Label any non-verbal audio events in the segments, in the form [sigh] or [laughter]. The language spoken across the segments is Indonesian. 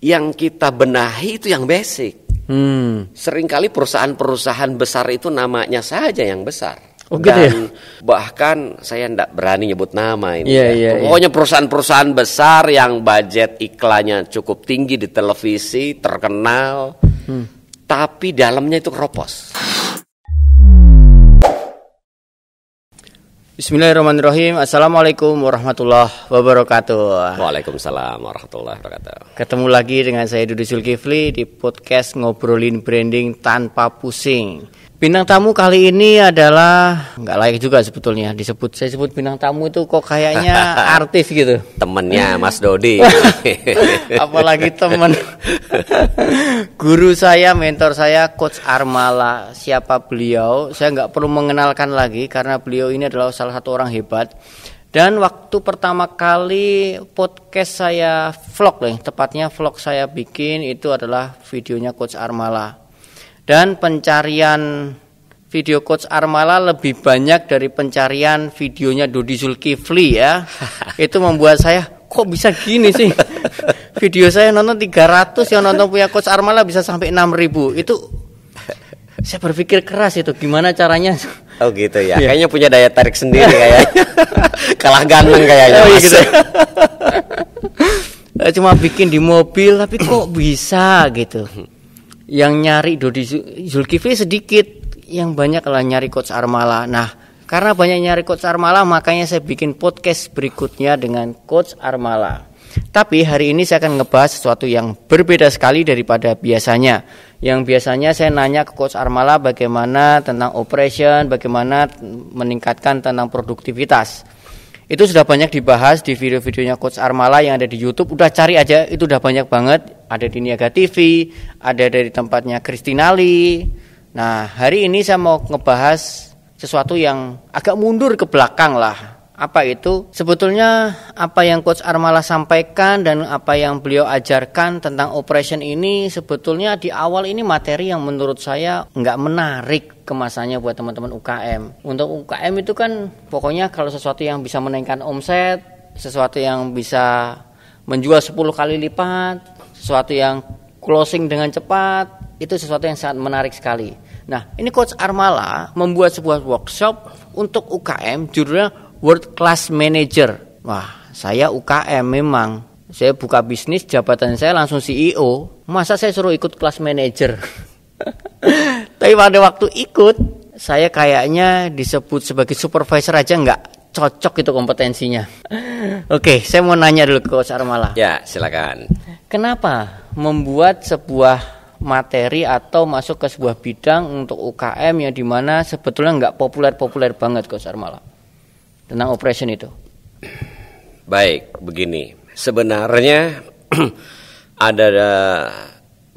yang kita benahi itu yang basic. Hmm. Seringkali perusahaan-perusahaan besar itu namanya saja yang besar. Oh, gitu Dan ya? bahkan saya tidak berani nyebut nama ini. Yeah, ya. yeah, iya. Pokoknya perusahaan-perusahaan besar yang budget iklannya cukup tinggi di televisi, terkenal, hmm. tapi dalamnya itu keropos. Bismillahirrahmanirrahim. Assalamualaikum warahmatullahi wabarakatuh. Waalaikumsalam warahmatullahi wabarakatuh. Ketemu lagi dengan saya Dudu Zulkifli di podcast Ngobrolin Branding Tanpa Pusing. Pinang tamu kali ini adalah nggak layak juga sebetulnya disebut. Saya sebut pinang tamu itu kok kayaknya [laughs] artis gitu. Temennya Mas Dodi. [laughs] Apalagi temen. Guru saya, mentor saya, Coach Armala. Siapa beliau? Saya nggak perlu mengenalkan lagi karena beliau ini adalah salah satu orang hebat. Dan waktu pertama kali podcast saya vlog nih, tepatnya vlog saya bikin itu adalah videonya Coach Armala dan pencarian video coach Armala lebih banyak dari pencarian videonya Dodi Zulkifli ya. [laughs] Itu membuat saya kok bisa gini sih? Video saya nonton 300 yang nonton punya coach Armala bisa sampai 6000. Itu saya berpikir keras itu gimana caranya Oh gitu ya. [laughs] Iya. Kayaknya punya daya tarik sendiri kayaknya. [laughs] kalah ganteng kayaknya. Oh, iya, gitu. Cuma bikin di mobil tapi kok bisa gitu yang nyari Dodi Zulkifli sedikit yang banyak lah nyari coach Armala nah karena banyak nyari coach Armala makanya saya bikin podcast berikutnya dengan coach Armala tapi hari ini saya akan ngebahas sesuatu yang berbeda sekali daripada biasanya yang biasanya saya nanya ke coach Armala bagaimana tentang operation bagaimana meningkatkan tentang produktivitas itu sudah banyak dibahas di video-videonya coach Armala yang ada di YouTube udah cari aja itu udah banyak banget ada di Niaga TV, ada dari tempatnya Kristinali. Nah, hari ini saya mau ngebahas sesuatu yang agak mundur ke belakang lah. Apa itu? Sebetulnya apa yang Coach Armala sampaikan dan apa yang beliau ajarkan tentang operation ini sebetulnya di awal ini materi yang menurut saya nggak menarik kemasannya buat teman-teman UKM. Untuk UKM itu kan pokoknya kalau sesuatu yang bisa menaikkan omset, sesuatu yang bisa menjual 10 kali lipat, sesuatu yang closing dengan cepat itu sesuatu yang sangat menarik sekali. Nah, ini Coach Armala membuat sebuah workshop untuk UKM judulnya World Class Manager. Wah, saya UKM memang. Saya buka bisnis, jabatan saya langsung CEO. Masa saya suruh ikut kelas manager? [laughs] Tapi pada waktu ikut, saya kayaknya disebut sebagai supervisor aja enggak cocok itu kompetensinya. [laughs] Oke, saya mau nanya dulu ke Coach Armala. Ya, silakan. Kenapa membuat sebuah materi atau masuk ke sebuah bidang untuk UKM yang dimana sebetulnya nggak populer-populer banget Coach Armala tentang operation itu? Baik, begini. Sebenarnya [clears throat] ada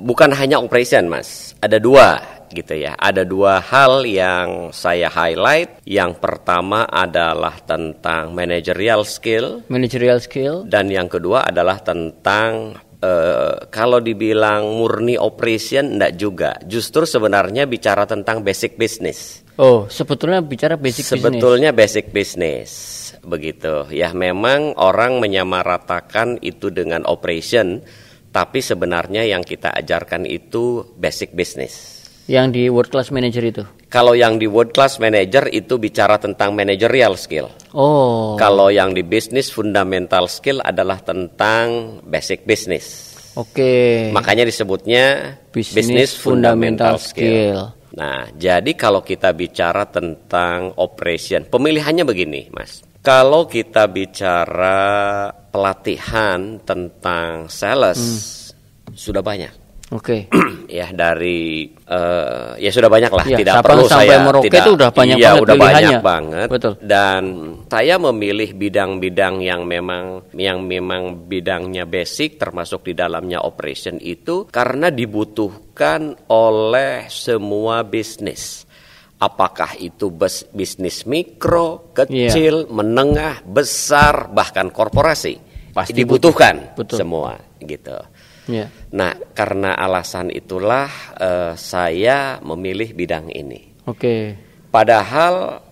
bukan hanya operation mas, ada dua gitu ya. Ada dua hal yang saya highlight. Yang pertama adalah tentang managerial skill. Managerial skill. Dan yang kedua adalah tentang Uh, kalau dibilang murni operation enggak juga. Justru sebenarnya bicara tentang basic business. Oh, sebetulnya bicara basic business. Sebetulnya basic business. Begitu. Ya memang orang menyamaratakan itu dengan operation tapi sebenarnya yang kita ajarkan itu basic business. Yang di world class manager itu? Kalau yang di world class manager itu bicara tentang managerial skill. Oh. Kalau yang di bisnis fundamental skill adalah tentang basic business. Oke. Okay. Makanya disebutnya business, business fundamental, fundamental skill. skill. Nah, jadi kalau kita bicara tentang operation, pemilihannya begini, Mas. Kalau kita bicara pelatihan tentang sales hmm. sudah banyak. Oke. Okay. [clears throat] ya dari uh, ya sudah banyak lah, ya, tidak perlu sampai saya Merauke tidak. itu udah banyak iya, banget udah pilihannya. banget. Betul. Dan saya memilih bidang-bidang yang memang yang memang bidangnya basic termasuk di dalamnya operation itu karena dibutuhkan oleh semua bisnis apakah itu bes, bisnis mikro, kecil, yeah. menengah, besar, bahkan korporasi pasti dibutuhkan betul. semua gitu. Yeah. Nah, karena alasan itulah uh, saya memilih bidang ini. Oke. Okay. Padahal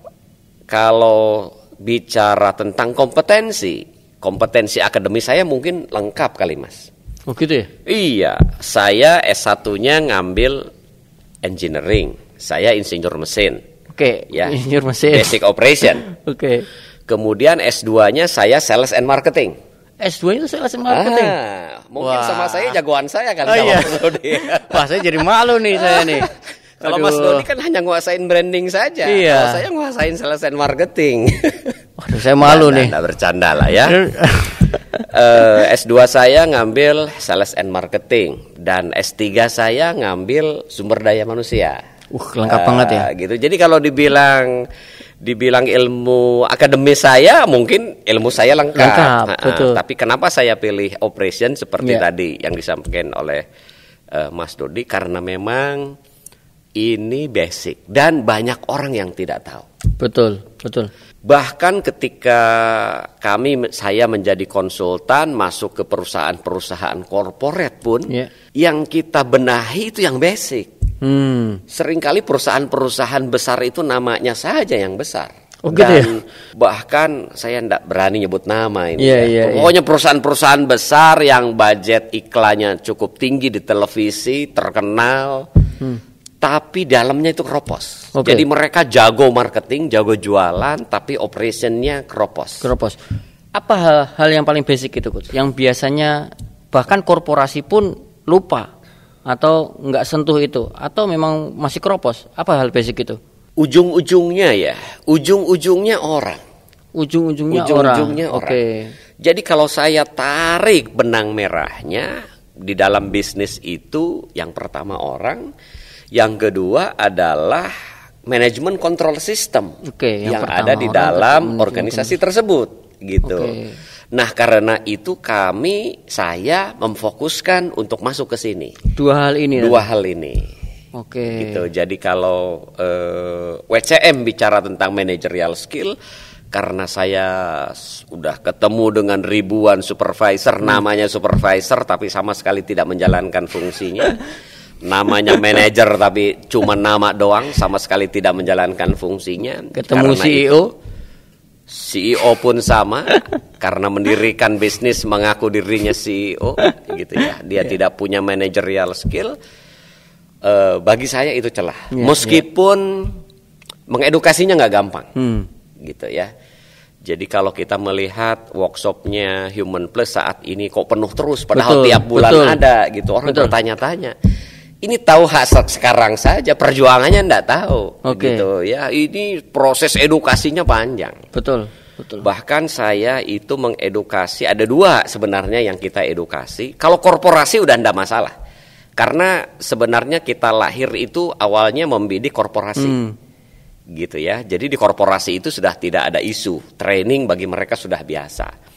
kalau bicara tentang kompetensi, kompetensi akademis saya mungkin lengkap kali, Mas. Oh gitu ya? Iya, saya S1-nya ngambil engineering. Saya insinyur mesin. Oke, okay, ya. insinyur mesin. Basic operation. [laughs] Oke. okay. Kemudian S2-nya saya sales and marketing. S2 itu sales and marketing. Ah, mungkin Wah. sama saya jagoan saya kan oh, sama iya. [laughs] Wah, saya jadi malu nih saya nih. [laughs] Kalau Mas Dodi kan hanya nguasain branding saja. Iya. Kalau saya nguasain sales and marketing. Waduh, saya malu nah, nih. Tidak nah, bercanda lah ya. uh, S2 eh, saya ngambil sales and marketing dan S3 saya ngambil sumber daya manusia. Uh, lengkap uh, banget ya. Ah, gitu. Jadi kalau dibilang dibilang ilmu akademis saya mungkin ilmu saya lengkap. Lengkap, uh, betul. Tapi kenapa saya pilih operation seperti yeah. tadi yang disampaikan oleh uh, Mas Dodi karena memang ini basic dan banyak orang yang tidak tahu. Betul, betul. Bahkan ketika kami saya menjadi konsultan masuk ke perusahaan-perusahaan korporat pun yeah. yang kita benahi itu yang basic Hmm. Seringkali perusahaan-perusahaan besar itu namanya saja yang besar. Oh, gitu ya? Dan ya? bahkan saya tidak berani nyebut nama ini. Yeah, ya. yeah, iya. Pokoknya perusahaan-perusahaan besar yang budget iklannya cukup tinggi di televisi, terkenal, hmm. tapi dalamnya itu keropos. Okay. Jadi mereka jago marketing, jago jualan, tapi operationnya keropos. Keropos. Apa hal, hal yang paling basic itu, Coach? Yang biasanya bahkan korporasi pun lupa atau nggak sentuh itu atau memang masih kropos apa hal basic itu ujung-ujungnya ya ujung-ujungnya orang ujung-ujungnya ujung orang orang. oke okay. jadi kalau saya tarik benang merahnya di dalam bisnis itu yang pertama orang yang kedua adalah manajemen kontrol sistem yang, yang ada di dalam organisasi tersebut gitu. Okay. Nah, karena itu kami saya memfokuskan untuk masuk ke sini. Dua hal ini. Ya? Dua ya? hal ini. Oke. Okay. Gitu. Jadi kalau uh, eh, WCM bicara tentang managerial skill karena saya sudah ketemu dengan ribuan supervisor hmm. namanya supervisor tapi sama sekali tidak menjalankan fungsinya. namanya manajer tapi cuma nama doang sama sekali tidak menjalankan fungsinya. Ketemu karena CEO itu, CEO pun sama karena mendirikan bisnis mengaku dirinya CEO gitu ya. Dia yeah. tidak punya managerial skill. Uh, bagi saya itu celah. Yeah, Meskipun yeah. mengedukasinya nggak gampang, hmm. gitu ya. Jadi kalau kita melihat workshopnya Human Plus saat ini kok penuh terus, padahal betul, tiap bulan betul. ada gitu orang bertanya-tanya ini tahu hak sekarang saja perjuangannya ndak tahu okay. gitu ya ini proses edukasinya panjang betul betul bahkan saya itu mengedukasi ada dua sebenarnya yang kita edukasi kalau korporasi udah ndak masalah karena sebenarnya kita lahir itu awalnya membidik korporasi hmm. gitu ya jadi di korporasi itu sudah tidak ada isu training bagi mereka sudah biasa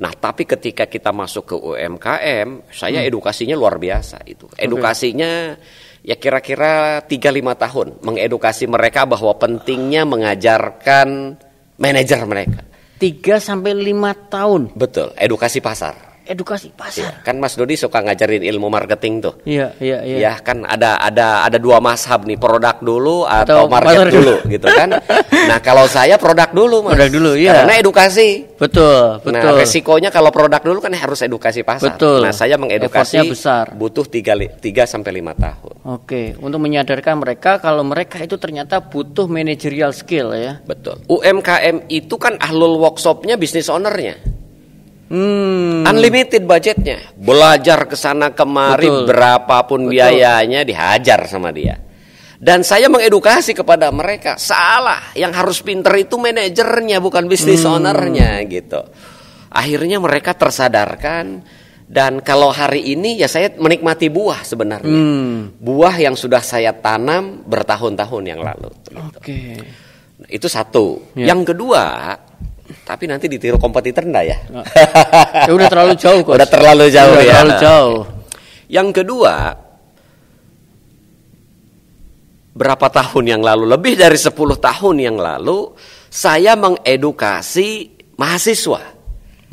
Nah, tapi ketika kita masuk ke UMKM, saya hmm. edukasinya luar biasa itu. Edukasinya ya kira-kira 3-5 tahun mengedukasi mereka bahwa pentingnya mengajarkan manajer mereka. 3 sampai 5 tahun. Betul, edukasi pasar edukasi pasar. Ya, kan Mas Dodi suka ngajarin ilmu marketing tuh. Iya, iya, iya. Ya, kan ada ada ada dua mashab nih, produk dulu atau, atau market dulu, dulu gitu kan. [laughs] Nah, kalau saya produk dulu, Mas. Produk dulu, iya. Karena edukasi. Betul, betul. Nah, resikonya kalau produk dulu kan harus edukasi pasar. Betul. Nah, saya mengedukasi besar. butuh 3 3 sampai 5 tahun. Oke, untuk menyadarkan mereka kalau mereka itu ternyata butuh managerial skill ya. Betul. UMKM itu kan ahlul workshopnya bisnis ownernya. Hmm. Unlimited budgetnya. Belajar ke sana kemari Betul. berapapun Betul. biayanya dihajar sama dia. Dan saya mengedukasi kepada mereka, salah yang harus pinter itu manajernya bukan bisnis hmm. ownernya gitu. Akhirnya mereka tersadarkan dan kalau hari ini ya saya menikmati buah sebenarnya. Hmm. Buah yang sudah saya tanam bertahun-tahun yang lalu. Gitu. Oke. Okay. Itu satu. Ya. Yang kedua, tapi nanti ditiru kompetitor enggak ya? ya udah terlalu jauh kok. [laughs] Udah terlalu jauh udah ya. Terlalu jauh. Yang kedua, berapa tahun yang lalu, lebih dari 10 tahun yang lalu, saya mengedukasi mahasiswa.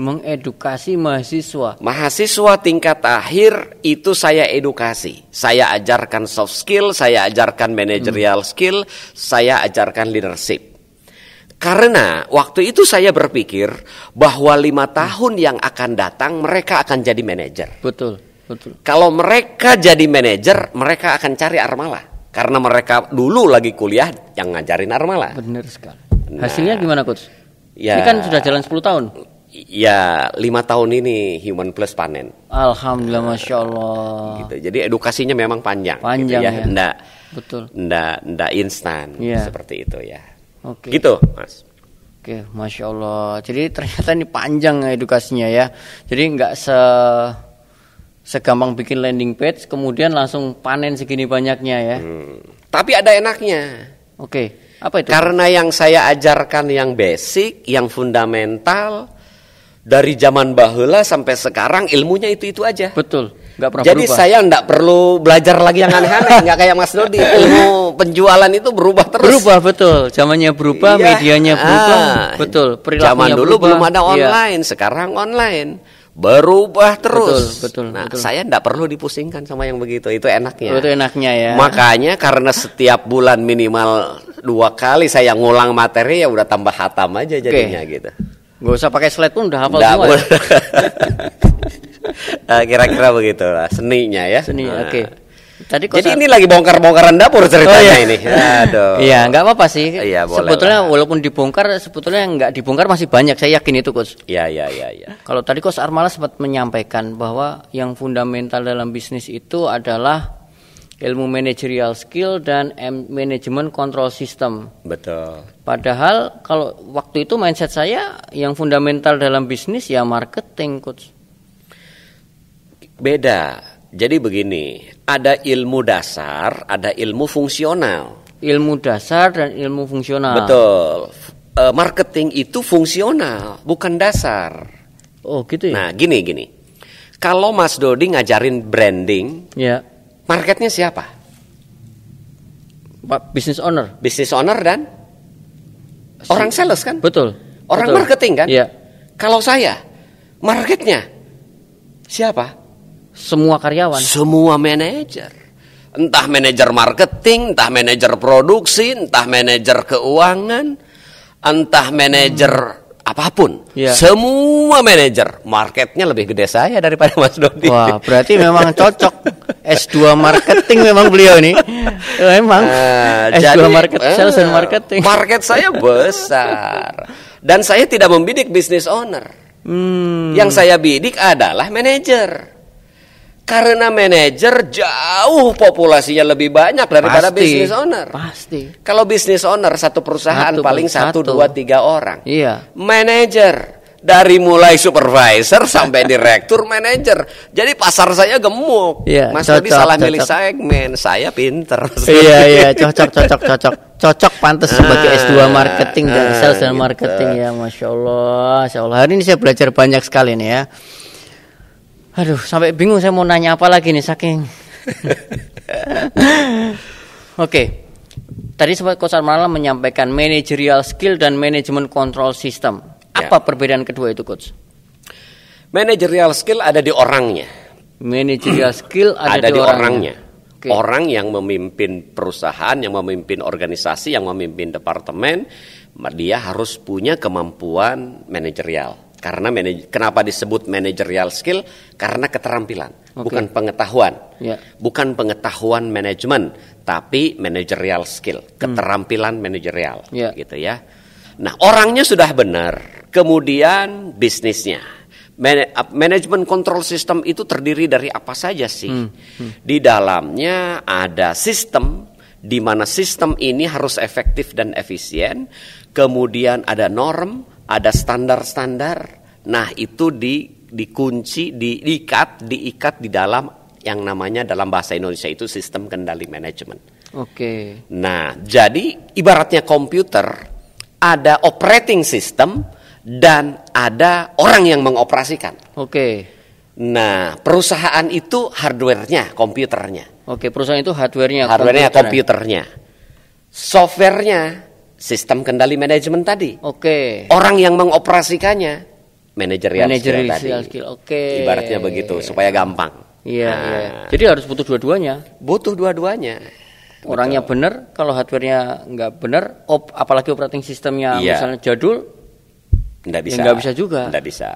Mengedukasi mahasiswa. Mahasiswa tingkat akhir itu saya edukasi. Saya ajarkan soft skill, saya ajarkan managerial hmm. skill, saya ajarkan leadership. Karena waktu itu saya berpikir bahwa lima tahun yang akan datang mereka akan jadi manajer. Betul, betul. Kalau mereka jadi manajer, mereka akan cari armala karena mereka dulu lagi kuliah yang ngajarin armala. Benar sekali. Nah, Hasilnya gimana, coach? Ya, Ini kan sudah jalan 10 tahun. Ya lima tahun ini human plus panen. Alhamdulillah, masya Allah. Gitu. Jadi edukasinya memang panjang. Gitu panjang gitu ya. ya. Nggak, Betul. Nggak, nggak instan. Ya. Seperti itu ya. Oke. Gitu, Mas. Oke, masya Allah. Jadi ternyata ini panjang edukasinya ya. Jadi nggak se segampang bikin landing page, kemudian langsung panen segini banyaknya ya. Hmm. Tapi ada enaknya. Oke, apa itu? Karena yang saya ajarkan yang basic, yang fundamental dari zaman bahula sampai sekarang ilmunya itu itu aja. Betul. Gak pernah Jadi berubah. saya nggak perlu belajar lagi yang aneh-aneh, [laughs] nggak kayak Mas Dodi. Ilmu penjualan itu berubah terus. Berubah betul, zamannya berubah, iya. medianya ah. berubah, ah, betul. Perilakunya Zaman dulu berubah. belum ada iya. online, iya. sekarang online berubah terus. Betul, betul. Nah, betul. saya nggak perlu dipusingkan sama yang begitu. Itu enaknya. Itu enaknya ya. Makanya karena setiap bulan minimal dua kali saya ngulang materi ya udah tambah hatam aja jadinya okay. gitu. Gak usah pakai slide pun udah hafal semua. Ya. [laughs] Eh, kira-kira begitu lah eh, seninya ya seni nah. oke okay. Tadi Jadi ini lagi bongkar-bongkaran dapur ceritanya oh, iya. ini. Aduh. [laughs] Iya, nggak apa-apa sih. Oh, iya, boleh sebetulnya lah. walaupun dibongkar, sebetulnya nggak dibongkar masih banyak. Saya yakin itu, Coach. Iya, iya, iya. Ya. Kalau tadi Coach Armala sempat menyampaikan bahwa yang fundamental dalam bisnis itu adalah ilmu manajerial skill dan manajemen kontrol sistem. Betul. Padahal kalau waktu itu mindset saya yang fundamental dalam bisnis ya marketing, Coach. Beda. Jadi begini, ada ilmu dasar, ada ilmu fungsional. Ilmu dasar dan ilmu fungsional. Betul. E, marketing itu fungsional, bukan dasar. Oh, gitu ya. Nah, gini gini. Kalau Mas Dodi ngajarin branding, ya. Marketnya siapa? Pak business owner. Business owner dan orang sales kan? Betul. Orang betul. marketing kan? Iya. Kalau saya, marketnya siapa? Semua karyawan. Semua manajer. Entah manajer marketing, entah manajer produksi, entah manajer keuangan, entah manajer hmm. apapun. Ya. Semua manajer marketnya lebih gede saya daripada Mas Dodi. Wah, berarti memang cocok S2 marketing memang beliau ini. Memang uh, nah, S2 jadi, market, uh, sales and marketing. Market saya besar. Dan saya tidak membidik bisnis owner. Hmm. Yang saya bidik adalah manajer. Karena manajer jauh populasinya lebih banyak daripada pasti, business owner. Pasti. Kalau business owner satu perusahaan satu, paling satu, dua, tiga orang. Iya. Manajer dari mulai supervisor [laughs] sampai direktur, manajer. Jadi pasar saya gemuk. Iya, Mas cocok, Tadi salah cocok. milih segmen. Saya pinter. [laughs] Iya [laughs] iya cocok cocok cocok cocok pantas sebagai S2 ah, marketing dan ah, sales dan gitu. marketing ya, masya Allah, masya Allah. Hari ini saya belajar banyak sekali nih ya. Aduh, sampai bingung saya mau nanya apa lagi nih saking. [laughs] Oke. Okay. Tadi sempat kosar malam menyampaikan managerial skill dan manajemen control system. Ya. Apa ya. perbedaan kedua itu, Coach? Managerial skill ada di orangnya. Managerial skill ada, ada di, di orangnya. orangnya. Okay. Orang yang memimpin perusahaan, yang memimpin organisasi, yang memimpin departemen, dia harus punya kemampuan manajerial karena manaj kenapa disebut managerial skill? Karena keterampilan, okay. bukan pengetahuan. Yeah. Bukan pengetahuan manajemen, tapi managerial skill, hmm. keterampilan hmm. manajerial yeah. gitu ya. Nah, orangnya sudah benar, kemudian bisnisnya. Man manajemen kontrol sistem itu terdiri dari apa saja sih? Hmm. Hmm. Di dalamnya ada sistem di mana sistem ini harus efektif dan efisien, kemudian ada norm ada standar-standar. Nah, itu di dikunci, diikat, diikat di dalam yang namanya dalam bahasa Indonesia itu sistem kendali manajemen. Oke. Nah, jadi ibaratnya komputer ada operating system dan ada orang yang mengoperasikan. Oke. Nah, perusahaan itu hardwarenya, komputernya. Oke, perusahaan itu hardwarenya. Hardwarenya, komputernya. komputernya. Softwarenya sistem kendali manajemen tadi. Oke. Okay. Orang yang mengoperasikannya manajerial manajerial skill, Oke. Okay. Ibaratnya begitu supaya gampang. Iya, nah, iya. Jadi harus butuh dua-duanya. Butuh dua-duanya. Orangnya benar, kalau hardwarenya nggak benar, op, apalagi operating sistemnya iya. misalnya jadul, nggak ya bisa. Nggak bisa juga. Nggak bisa.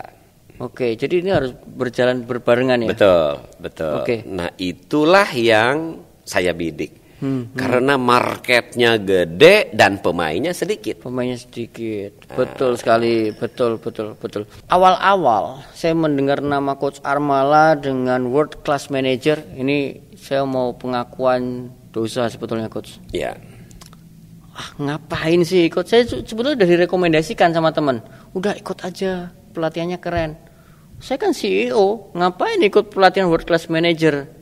Oke, jadi ini harus berjalan berbarengan ya. Betul, betul. Oke. Nah itulah yang saya bidik Hmm, hmm, karena marketnya gede dan pemainnya sedikit. Pemainnya sedikit, ah. betul sekali, betul betul betul. Awal-awal saya mendengar nama Coach Armala dengan World Class Manager, ini saya mau pengakuan dosa sebetulnya Coach. Ya. Ah, ngapain sih ikut? Saya sebetulnya dari rekomendasikan sama teman. Udah ikut aja, pelatihannya keren. Saya kan CEO, ngapain ikut pelatihan World Class Manager?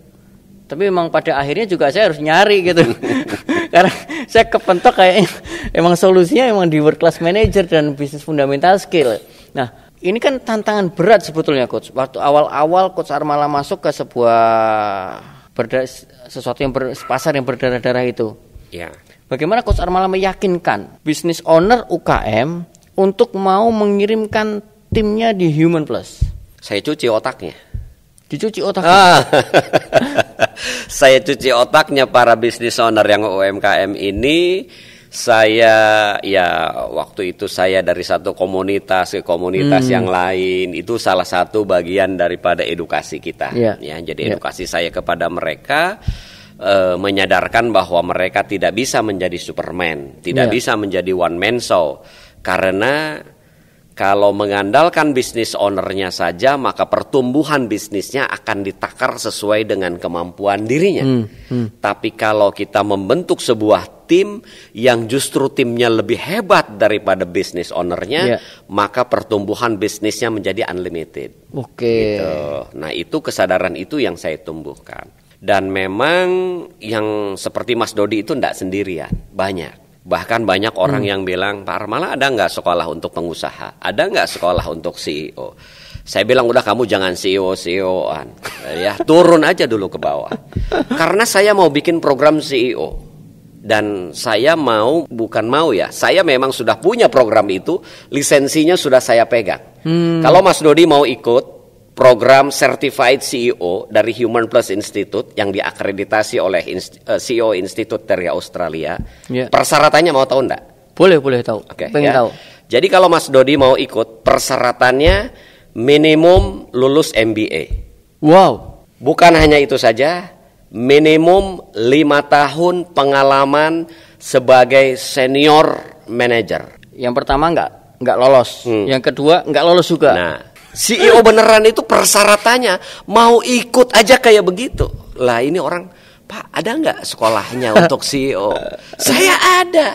tapi memang pada akhirnya juga saya harus nyari gitu [laughs] karena saya kepentok kayak emang solusinya emang di work class manager dan bisnis fundamental skill nah ini kan tantangan berat sebetulnya coach waktu awal-awal coach Armala masuk ke sebuah berda, sesuatu yang ber, pasar yang berdarah-darah itu ya bagaimana coach Armala meyakinkan bisnis owner UKM untuk mau mengirimkan timnya di Human Plus saya cuci otaknya dicuci otaknya. Ah. [laughs] [laughs] saya cuci otaknya para bisnis owner yang UMKM ini saya ya waktu itu saya dari satu komunitas ke komunitas hmm. yang lain itu salah satu bagian daripada edukasi kita yeah. ya jadi yeah. edukasi saya kepada mereka e, menyadarkan bahwa mereka tidak bisa menjadi superman tidak yeah. bisa menjadi one man show karena kalau mengandalkan bisnis ownernya saja, maka pertumbuhan bisnisnya akan ditakar sesuai dengan kemampuan dirinya. Hmm, hmm. Tapi kalau kita membentuk sebuah tim yang justru timnya lebih hebat daripada bisnis ownernya, yeah. maka pertumbuhan bisnisnya menjadi unlimited. Oke. Okay. Gitu. Nah itu kesadaran itu yang saya tumbuhkan. Dan memang yang seperti Mas Dodi itu tidak sendirian, banyak Bahkan banyak orang hmm. yang bilang, Pak Armala ada nggak sekolah untuk pengusaha? Ada nggak sekolah untuk CEO? Saya bilang udah kamu jangan CEO CEOan, [laughs] ya turun aja dulu ke bawah. Karena saya mau bikin program CEO dan saya mau bukan mau ya, saya memang sudah punya program itu, lisensinya sudah saya pegang. Hmm. Kalau Mas Dodi mau ikut, program Certified CEO dari Human Plus Institute yang diakreditasi oleh eh, CEO Institute dari Australia. Yeah. Persyaratannya mau tahu enggak? Boleh, boleh tahu. Oke. Okay, ya. tahu. Jadi kalau Mas Dodi mau ikut, persyaratannya minimum lulus MBA. Wow. Bukan hanya itu saja, minimum lima tahun pengalaman sebagai senior manager. Yang pertama enggak enggak lolos, hmm. yang kedua enggak lolos juga. Nah, CEO beneran itu persyaratannya mau ikut aja kayak begitu. Lah ini orang, Pak ada nggak sekolahnya [laughs] untuk CEO? Saya ada.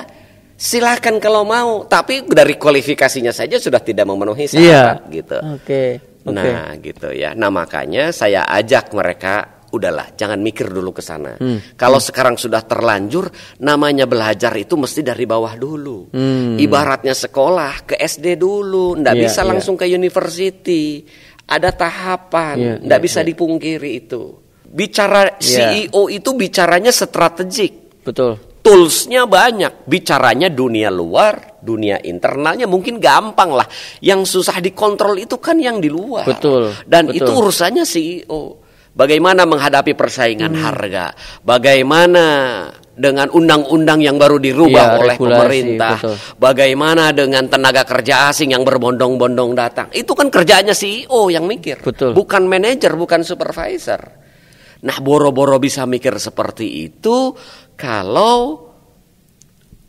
Silahkan kalau mau, tapi dari kualifikasinya saja sudah tidak memenuhi syarat yeah. gitu. Oke. Okay. Okay. Nah gitu ya. Nah makanya saya ajak mereka udahlah jangan mikir dulu ke sana. Hmm. Kalau hmm. sekarang sudah terlanjur namanya belajar itu mesti dari bawah dulu. Hmm. Ibaratnya sekolah ke SD dulu, ndak yeah, bisa yeah. langsung ke university. Ada tahapan, yeah, ndak yeah, bisa yeah. dipungkiri itu. Bicara iya. CEO itu bicaranya strategik. Betul. Toolsnya banyak, bicaranya dunia luar, dunia internalnya mungkin gampang lah. Yang susah dikontrol itu kan yang di luar. Betul. Dan betul. itu urusannya CEO bagaimana menghadapi persaingan hmm. harga, bagaimana dengan undang-undang yang baru dirubah ya, oleh regulasi, pemerintah, betul. bagaimana dengan tenaga kerja asing yang berbondong-bondong datang. Itu kan kerjanya CEO yang mikir, betul. bukan manajer, bukan supervisor. Nah, boro-boro bisa mikir seperti itu kalau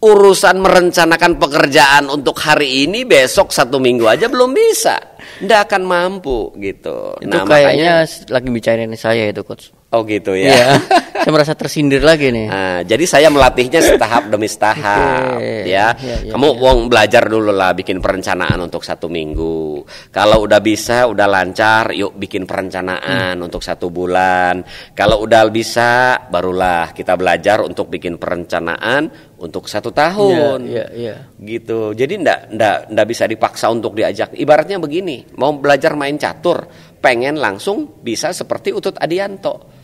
urusan merencanakan pekerjaan untuk hari ini besok satu minggu aja belum bisa ndak akan mampu gitu itu nah, kayaknya makanya, lagi bicarain saya itu coach Oh gitu ya. Iya. [laughs] saya merasa tersindir lagi nih. Nah, jadi saya melatihnya setahap demi setahap okay. ya. Yeah, yeah, iya. Kamu yeah. wong belajar dulu lah bikin perencanaan untuk satu minggu. Kalau udah bisa, udah lancar, yuk bikin perencanaan hmm. untuk satu bulan. Kalau udah bisa, barulah kita belajar untuk bikin perencanaan untuk satu tahun, yeah, yeah, yeah. gitu. Jadi ndak ndak ndak bisa dipaksa untuk diajak. Ibaratnya begini, mau belajar main catur, pengen langsung bisa seperti Utut Adianto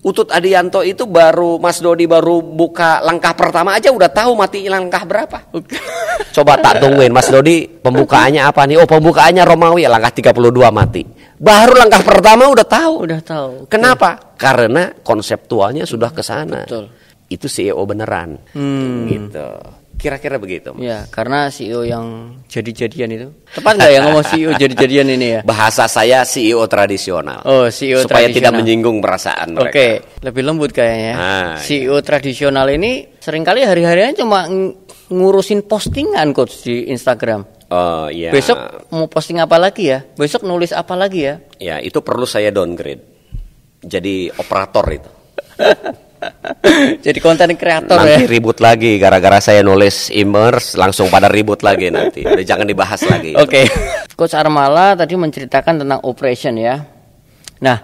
Utut Adianto itu baru Mas Dodi baru buka langkah pertama aja udah tahu mati langkah berapa. Coba tak tungguin Mas Dodi pembukaannya apa nih? Oh, pembukaannya Romawi langkah 32 mati. Baru langkah pertama udah tahu. Udah tahu. Okay. Kenapa? Karena konseptualnya sudah ke sana. Itu CEO beneran. Hmm. Gitu. Kira-kira begitu. Mas. Ya, karena CEO yang jadi-jadian itu. Tepat nggak ya ngomong CEO [laughs] jadi-jadian ini ya? Bahasa saya CEO tradisional. Oh, CEO Supaya tradisional. tidak menyinggung perasaan mereka. Oke, okay. lebih lembut kayaknya. ah, CEO iya. E tradisional ini seringkali hari-harinya cuma ngurusin postingan coach di Instagram. Oh iya. Besok mau posting apa lagi ya? Besok nulis apa lagi ya? Ya itu perlu saya downgrade. Jadi operator itu. [laughs] [laughs] Jadi konten kreator nanti ya. ribut lagi gara-gara saya nulis immerse langsung pada ribut lagi nanti. Udah jangan dibahas lagi. Oke. Okay. Coach Armala tadi menceritakan tentang operation ya. Nah,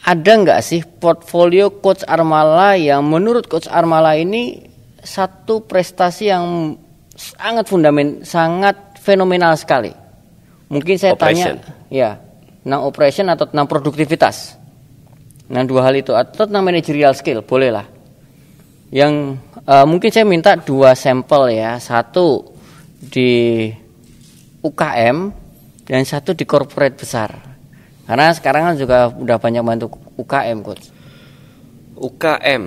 ada nggak sih portfolio Coach Armala yang menurut Coach Armala ini satu prestasi yang sangat fundament, sangat fenomenal sekali. Mungkin saya operation. tanya, ya, tentang operation atau tentang produktivitas. Nah dua hal itu atau tentang manajerial skill bolehlah. Yang uh, mungkin saya minta dua sampel ya, satu di UKM dan satu di corporate besar. Karena sekarang kan juga udah banyak bantu UKM coach. UKM,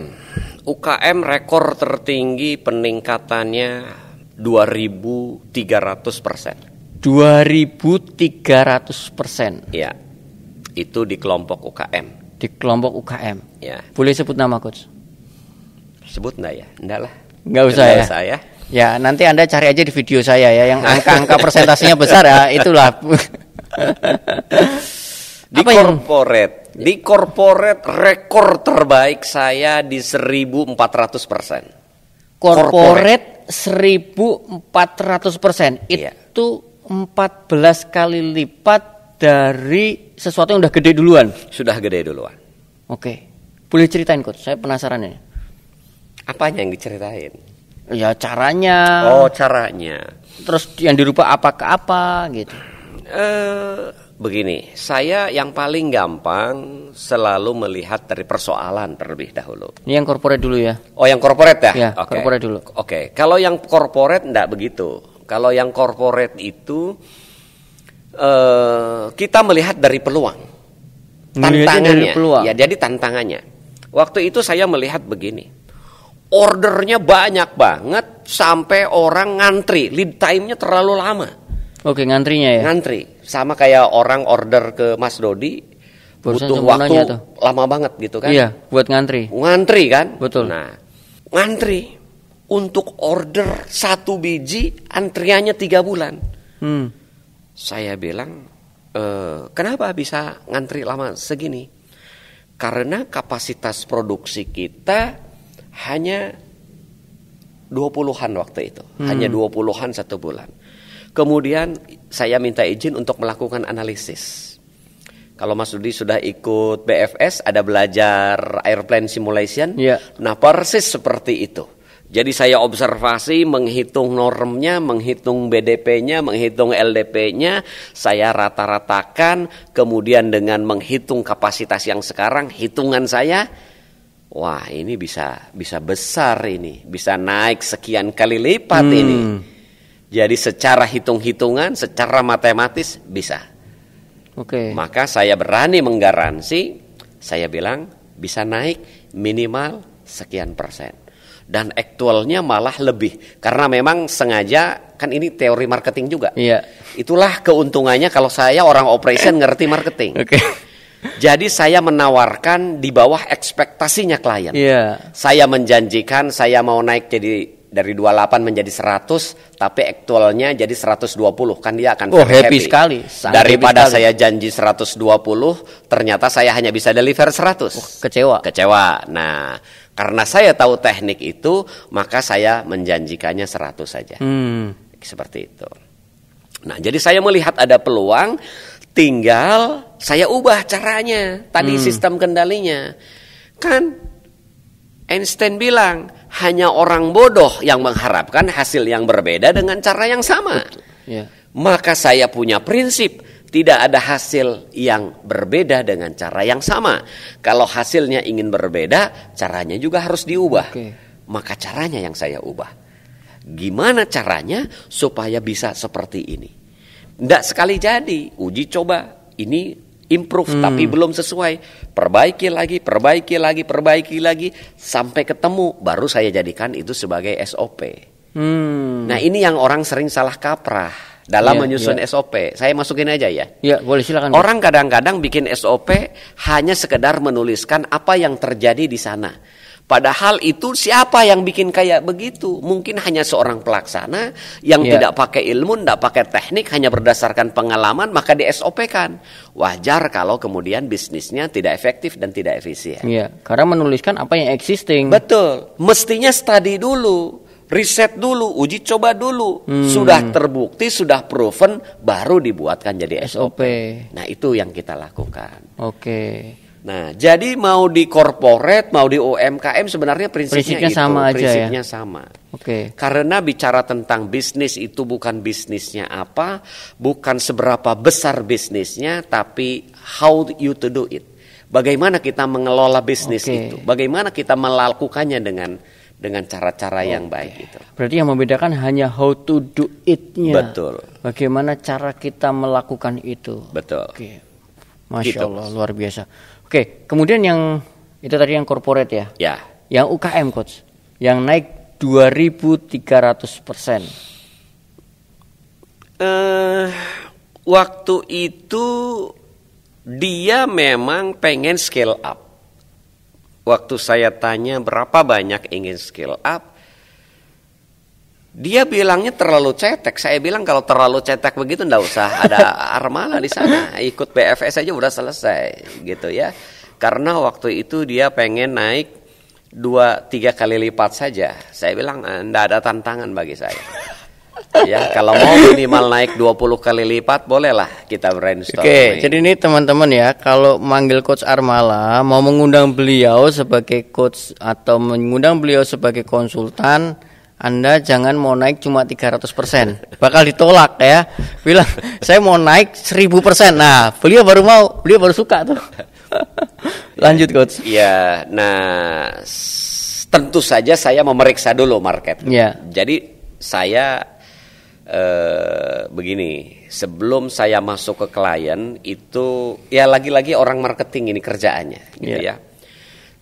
UKM rekor tertinggi peningkatannya 2.300 persen. 2.300 persen. Ya, itu di kelompok UKM di kelompok UKM. Ya. Boleh sebut nama coach? Sebut enggak ya? Enggak lah. Enggak ya? usah ya. Saya. Ya, nanti Anda cari aja di video saya ya yang angka-angka persentasenya besar ya, [laughs] itulah. di Apa corporate, di corporate rekor terbaik saya di 1400 persen. Corporate, corporate 1400 persen. Iya. Itu 14 kali lipat dari sesuatu yang udah gede duluan? Sudah gede duluan. Oke. Boleh ceritain kok. saya penasaran ini. Apanya yang diceritain? Ya caranya. Oh, caranya. Terus yang dirubah apa ke apa gitu. Uh, begini, saya yang paling gampang selalu melihat dari persoalan terlebih dahulu. Ini yang korporat dulu ya. Oh, yang korporat ya? Ya, okay. dulu. Oke. Okay. Kalau yang korporat enggak begitu. Kalau yang korporat itu uh, kita melihat dari peluang. Tantangannya. Dari peluang. Ya, jadi tantangannya. Waktu itu saya melihat begini. Ordernya banyak banget sampai orang ngantri, lead time-nya terlalu lama. Oke, ngantrinya ya. Ngantri. Sama kayak orang order ke Mas Dodi, butuh waktu tuh. lama banget gitu kan? Iya, buat ngantri. Ngantri kan? Betul. Nah, ngantri untuk order satu biji antriannya tiga bulan. Hmm. Saya bilang, e, kenapa bisa ngantri lama segini? Karena kapasitas produksi kita hanya 20-an waktu itu. Hmm. Hanya 20-an satu bulan. Kemudian saya minta izin untuk melakukan analisis. Kalau Mas Dudi sudah ikut BFS, ada belajar airplane simulation. Yeah. Nah persis seperti itu. Jadi saya observasi, menghitung normnya, menghitung BDP-nya, menghitung LDP-nya, saya rata-ratakan, kemudian dengan menghitung kapasitas yang sekarang, hitungan saya, wah ini bisa bisa besar ini, bisa naik sekian kali lipat hmm. ini. Jadi secara hitung-hitungan, secara matematis bisa. Oke. Okay. Maka saya berani menggaransi, saya bilang bisa naik minimal sekian persen dan aktualnya malah lebih karena memang sengaja kan ini teori marketing juga. Iya. Itulah keuntungannya kalau saya orang operation ngerti marketing. Oke. Okay. Jadi saya menawarkan di bawah ekspektasinya klien. Iya. Saya menjanjikan saya mau naik jadi dari 28 menjadi 100 tapi aktualnya jadi 120 kan dia akan oh, happy, happy sekali Sangat daripada happy sekali. saya janji 120 ternyata saya hanya bisa deliver 100 oh, kecewa kecewa nah karena saya tahu teknik itu, maka saya menjanjikannya 100 saja. Hmm. Seperti itu. Nah, jadi saya melihat ada peluang, tinggal saya ubah caranya. Tadi hmm. sistem kendalinya. Kan Einstein bilang, hanya orang bodoh yang mengharapkan hasil yang berbeda dengan cara yang sama. Yeah. Maka saya punya prinsip, tidak ada hasil yang berbeda dengan cara yang sama. Kalau hasilnya ingin berbeda, caranya juga harus diubah. Okay. Maka caranya yang saya ubah. Gimana caranya supaya bisa seperti ini? Tidak sekali jadi uji coba ini improve hmm. tapi belum sesuai. Perbaiki lagi, perbaiki lagi, perbaiki lagi sampai ketemu baru saya jadikan itu sebagai SOP. Hmm. Nah, ini yang orang sering salah kaprah dalam yeah, menyusun yeah. SOP. Saya masukin aja ya. Iya, boleh silakan. Orang kadang-kadang bikin SOP hanya sekedar menuliskan apa yang terjadi di sana. Padahal itu siapa yang bikin kayak begitu? Mungkin hanya seorang pelaksana yang yeah. tidak pakai ilmu, tidak pakai teknik, hanya berdasarkan pengalaman, maka di SOP kan. Wajar kalau kemudian bisnisnya tidak efektif dan tidak efisien. Iya, karena menuliskan apa yang existing. Betul, mestinya studi dulu riset dulu, uji coba dulu. Hmm. Sudah terbukti, sudah proven, baru dibuatkan jadi SOP. SOP. Nah, itu yang kita lakukan. Oke. Okay. Nah, jadi mau di korporat mau di UMKM sebenarnya prinsipnya, prinsipnya itu, sama aja ya? prinsipnya ya? sama. Oke. Okay. Karena bicara tentang bisnis itu bukan bisnisnya apa, bukan seberapa besar bisnisnya, tapi how you to do it. Bagaimana kita mengelola bisnis okay. itu? Bagaimana kita melakukannya dengan dengan cara-cara yang baik itu. Berarti yang membedakan hanya how to do it-nya. Betul. Bagaimana cara kita melakukan itu. Betul. Oke. Masya gitu. Allah luar biasa. Oke, kemudian yang itu tadi yang corporate ya. Ya. Yang UKM coach, yang naik 2300 persen. Uh, waktu itu dia memang pengen scale up waktu saya tanya berapa banyak ingin skill up, dia bilangnya terlalu cetek. Saya bilang kalau terlalu cetek begitu ndak usah ada [laughs] armala di sana, ikut BFS aja udah selesai gitu ya. Karena waktu itu dia pengen naik dua tiga kali lipat saja. Saya bilang eh, ndak ada tantangan bagi saya. [laughs] ya kalau mau minimal naik 20 kali lipat bolehlah kita brainstorm. Oke, okay, jadi ini teman-teman ya, kalau manggil coach Armala mau mengundang beliau sebagai coach atau mengundang beliau sebagai konsultan, Anda jangan mau naik cuma 300%. Bakal ditolak ya. Bilang saya mau naik 1000%. Nah, beliau baru mau, beliau baru suka tuh. [laughs] Lanjut coach. Iya, nah tentu saja saya memeriksa dulu market. Iya. Jadi saya Eh, begini, sebelum saya masuk ke klien itu ya lagi-lagi orang marketing ini kerjaannya, gitu yeah. ya.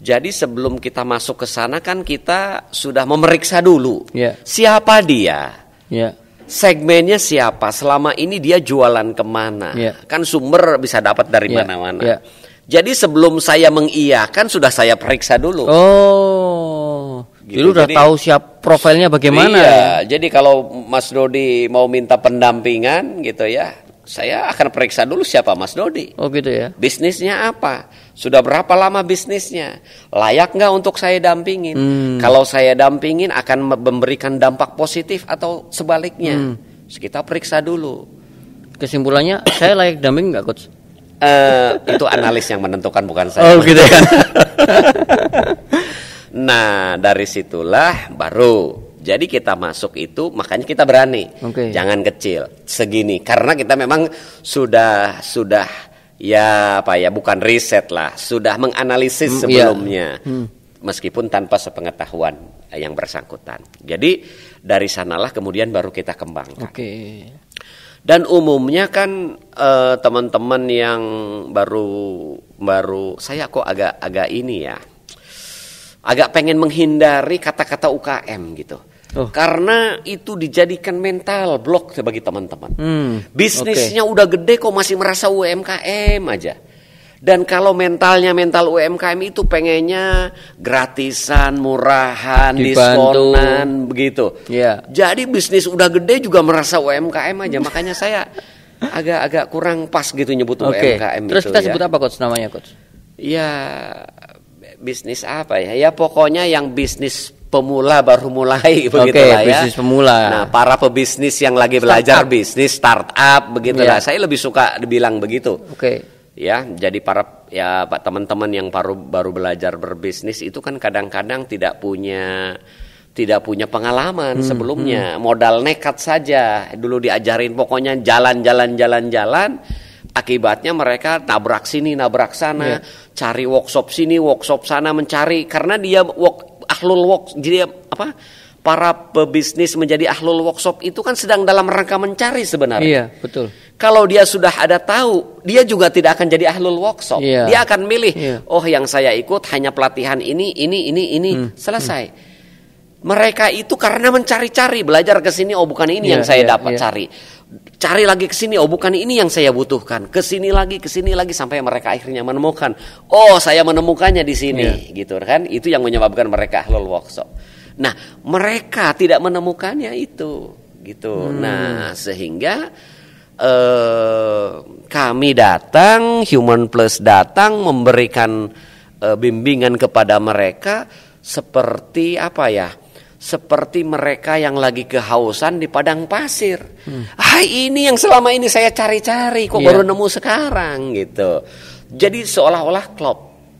Jadi sebelum kita masuk ke sana kan kita sudah memeriksa dulu yeah. siapa dia, yeah. segmennya siapa, selama ini dia jualan kemana, yeah. kan sumber bisa dapat dari iya. mana-mana. Yeah. Yeah. Jadi sebelum saya mengiyakan sudah saya periksa dulu. Oh Gitu. Jadi udah tahu siap profilnya bagaimana. Iya, ya? jadi kalau Mas Dodi mau minta pendampingan gitu ya, saya akan periksa dulu siapa Mas Dodi. Oh gitu ya. Bisnisnya apa? Sudah berapa lama bisnisnya? Layak nggak untuk saya dampingin? Hmm. Kalau saya dampingin akan memberikan dampak positif atau sebaliknya? Hmm. Kita periksa dulu. Kesimpulannya, [coughs] saya layak damping nggak coach? Uh, itu analis yang menentukan bukan saya. Oh gitu kan. [laughs] Nah dari situlah baru jadi kita masuk itu makanya kita berani, okay. jangan kecil segini karena kita memang sudah sudah ya apa ya bukan riset lah sudah menganalisis hmm, iya. sebelumnya iya. hmm. meskipun tanpa sepengetahuan yang bersangkutan. Jadi dari sanalah kemudian baru kita kembangkan. Okay. Dan umumnya kan eh, teman-teman yang baru baru saya kok agak agak ini ya agak pengen menghindari kata-kata UKM gitu. Oh. Karena itu dijadikan mental block bagi teman-teman. Hmm, Bisnisnya okay. udah gede kok masih merasa UMKM aja. Dan kalau mentalnya mental UMKM itu pengennya gratisan, murahan, Dibantu. diskonan begitu. Yeah. Jadi bisnis udah gede juga merasa UMKM aja. Makanya saya agak-agak kurang pas gitu nyebut okay. UMKM Terus gitu, kita ya. sebut apa coach namanya coach? Ya bisnis apa ya? Ya pokoknya yang bisnis pemula baru mulai [laughs] begitu lah ya. bisnis pemula. Nah, para pebisnis yang lagi start belajar up. bisnis startup begitu yeah. lah. Iya. Saya lebih suka dibilang begitu. Oke. Okay. Ya, jadi para ya Pak teman-teman yang baru baru belajar berbisnis itu kan kadang-kadang tidak punya tidak punya pengalaman hmm, sebelumnya. Hmm. Modal nekat saja. Dulu diajarin pokoknya jalan-jalan jalan-jalan Akibatnya mereka nabrak sini, nabrak sana, yeah. cari workshop sini, workshop sana, mencari karena dia work, ahlul work, jadi apa? Para pebisnis menjadi ahlul workshop itu kan sedang dalam rangka mencari sebenarnya. Iya, betul. Kalau dia sudah ada tahu, dia juga tidak akan jadi ahlul workshop. Yeah. Dia akan milih, yeah. oh yang saya ikut hanya pelatihan ini, ini, ini, ini, hmm. selesai. Hmm mereka itu karena mencari-cari belajar ke sini oh bukan ini yeah, yang saya yeah, dapat yeah. cari cari lagi ke sini. Oh, bukan ini yang saya butuhkan. Ke sini lagi, ke sini lagi sampai mereka akhirnya menemukan. Oh, saya menemukannya di sini, yeah. gitu kan? Itu yang menyebabkan mereka halal workshop. Nah, mereka tidak menemukannya itu, gitu. Hmm. Nah, sehingga eh, kami datang, Human Plus datang memberikan eh, bimbingan kepada mereka seperti apa ya? seperti mereka yang lagi kehausan di padang pasir. Hmm. Ah ini yang selama ini saya cari-cari kok yeah. baru nemu sekarang gitu. Jadi seolah-olah klop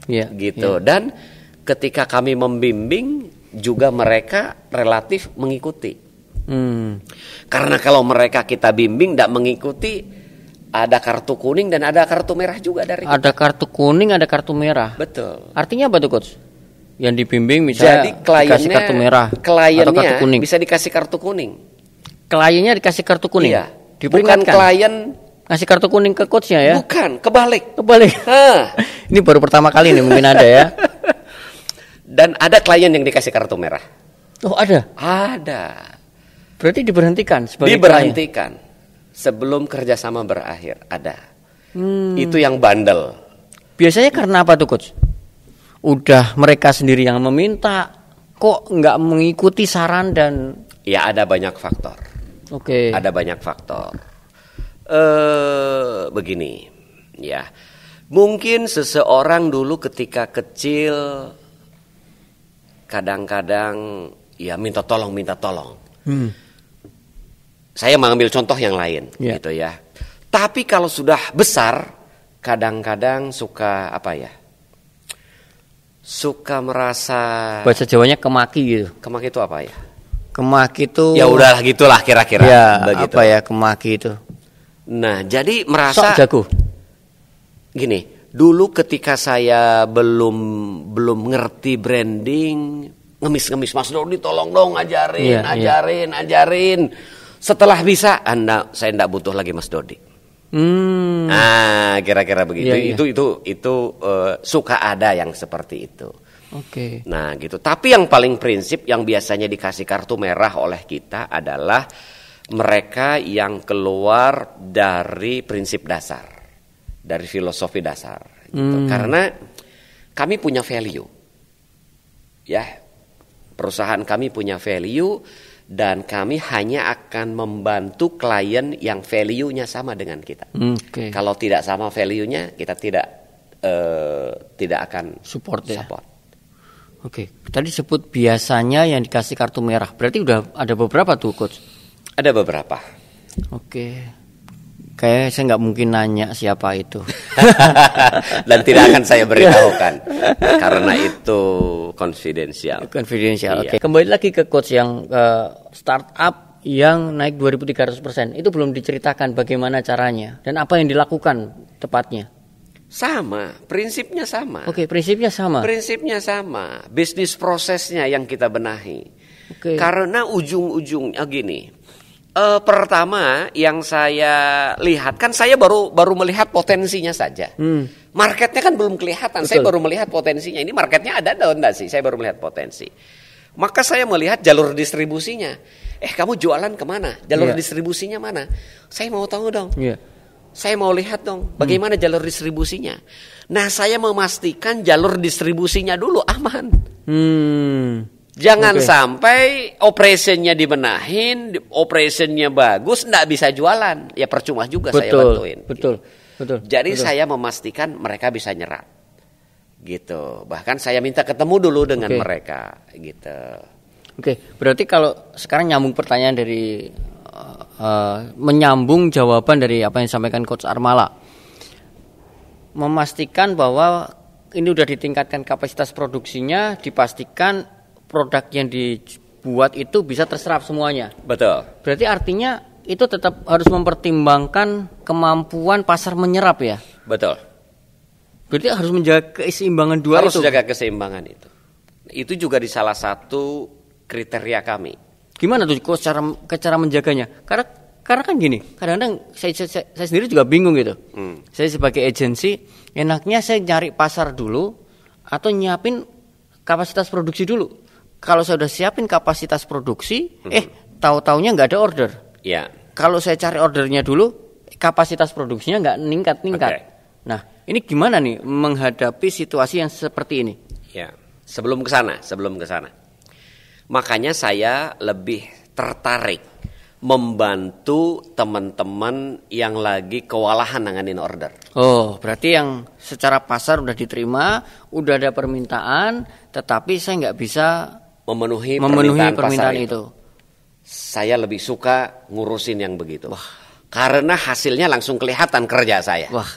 yeah. gitu yeah. dan ketika kami membimbing juga mereka relatif mengikuti. Hmm. Karena kalau mereka kita bimbing tidak mengikuti ada kartu kuning dan ada kartu merah juga dari kita. Ada kartu kuning, ada kartu merah. Betul. Artinya apa tuh coach? yang dibimbing misalnya Jadi kliennya, dikasih kartu merah kliennya atau kartu kuning. Bisa dikasih kartu kuning. Kliennya dikasih kartu kuning. Iya. Bukan kan? klien kasih kartu kuning ke coachnya ya? Bukan, kebalik. Kebalik. [laughs] [laughs] Ini baru pertama kali nih mungkin ada ya. [laughs] Dan ada klien yang dikasih kartu merah. Oh ada? Ada. Berarti diberhentikan sebagai Diberhentikan klien. sebelum kerjasama berakhir ada. Hmm. Itu yang bandel. Biasanya karena apa tuh coach? udah mereka sendiri yang meminta kok nggak mengikuti saran dan ya ada banyak faktor oke okay. ada banyak faktor eh begini ya mungkin seseorang dulu ketika kecil kadang-kadang ya minta tolong minta tolong hmm. saya mengambil contoh yang lain yeah. gitu ya tapi kalau sudah besar kadang-kadang suka apa ya suka merasa bahasa Jawanya kemaki gitu. Kemaki itu apa ya? Kemaki itu Ya udah gitulah kira-kira. Ya, begitu. apa ya kemaki itu? Nah, jadi merasa Sok jago. Gini, dulu ketika saya belum belum ngerti branding, ngemis-ngemis Mas Dodi tolong dong ajarin, ya, ajarin, ya. ajarin. Setelah bisa Anda saya enggak butuh lagi Mas Dodi Hmm. Ah, kira-kira begitu. Yeah, itu, iya. yeah. itu itu itu uh, suka ada yang seperti itu. Oke. Okay. Nah, gitu. Tapi yang paling prinsip yang biasanya dikasih kartu merah oleh kita adalah mereka yang keluar dari prinsip dasar, dari filosofi dasar. Gitu. Hmm. Karena kami punya value, ya perusahaan kami punya value dan kami hanya akan membantu klien yang value-nya sama dengan kita. Okay. Kalau tidak sama value-nya, kita tidak uh, tidak akan support. Ya? support. Ya? Oke, okay. tadi sebut biasanya yang dikasih kartu merah. Berarti udah ada beberapa tuh, coach? Ada beberapa. Oke. Okay. Kayak saya nggak mungkin nanya siapa itu. [laughs] Dan tidak akan saya beritahukan [laughs] karena itu konfidensial. Konfidensial. Iya. Oke. Okay. Kembali lagi ke coach yang uh, startup yang naik 2.300% itu belum diceritakan bagaimana caranya dan apa yang dilakukan tepatnya. Sama, prinsipnya sama. Oke, okay, prinsipnya sama. Prinsipnya sama. Bisnis prosesnya yang kita benahi. Okay. Karena ujung-ujungnya gini, uh, pertama yang saya lihat kan saya baru baru melihat potensinya saja. Hmm. Marketnya kan belum kelihatan. Betul. Saya baru melihat potensinya. Ini marketnya ada atau enggak sih? Saya baru melihat potensi. Maka saya melihat jalur distribusinya. Eh kamu jualan kemana? Jalur yeah. distribusinya mana? Saya mau tahu dong. Yeah. Saya mau lihat dong hmm. bagaimana hmm. jalur distribusinya. Nah saya memastikan jalur distribusinya dulu aman. Hmm. Jangan okay. sampai operationnya dibenahin, operationnya bagus, nggak bisa jualan. Ya percuma juga betul, saya bantuin. Betul, gitu. betul. Jadi betul. saya memastikan mereka bisa nyerap, gitu. Bahkan saya minta ketemu dulu dengan okay. mereka, gitu. Oke, okay. berarti kalau sekarang nyambung pertanyaan dari uh, menyambung jawaban dari apa yang disampaikan Coach Armala, memastikan bahwa ini sudah ditingkatkan kapasitas produksinya, dipastikan produk yang dibuat itu bisa terserap semuanya. Betul. Berarti artinya itu tetap harus mempertimbangkan kemampuan pasar menyerap ya. Betul. Berarti harus menjaga keseimbangan dua harus itu. Harus menjaga keseimbangan itu. Itu juga di salah satu kriteria kami. Gimana tuh kok cara cara menjaganya? Karena karena kan gini, kadang-kadang saya, saya, saya sendiri juga bingung gitu. Hmm. Saya sebagai agensi, enaknya saya nyari pasar dulu atau nyiapin kapasitas produksi dulu kalau saya udah siapin kapasitas produksi, hmm. eh tahu-taunya nggak ada order. Ya. Kalau saya cari ordernya dulu, kapasitas produksinya nggak meningkat ningkat Okay. Nah, ini gimana nih menghadapi situasi yang seperti ini? Ya. Sebelum ke sana, sebelum ke sana. Makanya saya lebih tertarik membantu teman-teman yang lagi kewalahan nanganin order. Oh, berarti yang secara pasar udah diterima, udah ada permintaan, tetapi saya nggak bisa memenuhi, memenuhi permintaan, permintaan pasar itu. itu. Saya lebih suka ngurusin yang begitu. Wah. Karena hasilnya langsung kelihatan kerja saya. Wah.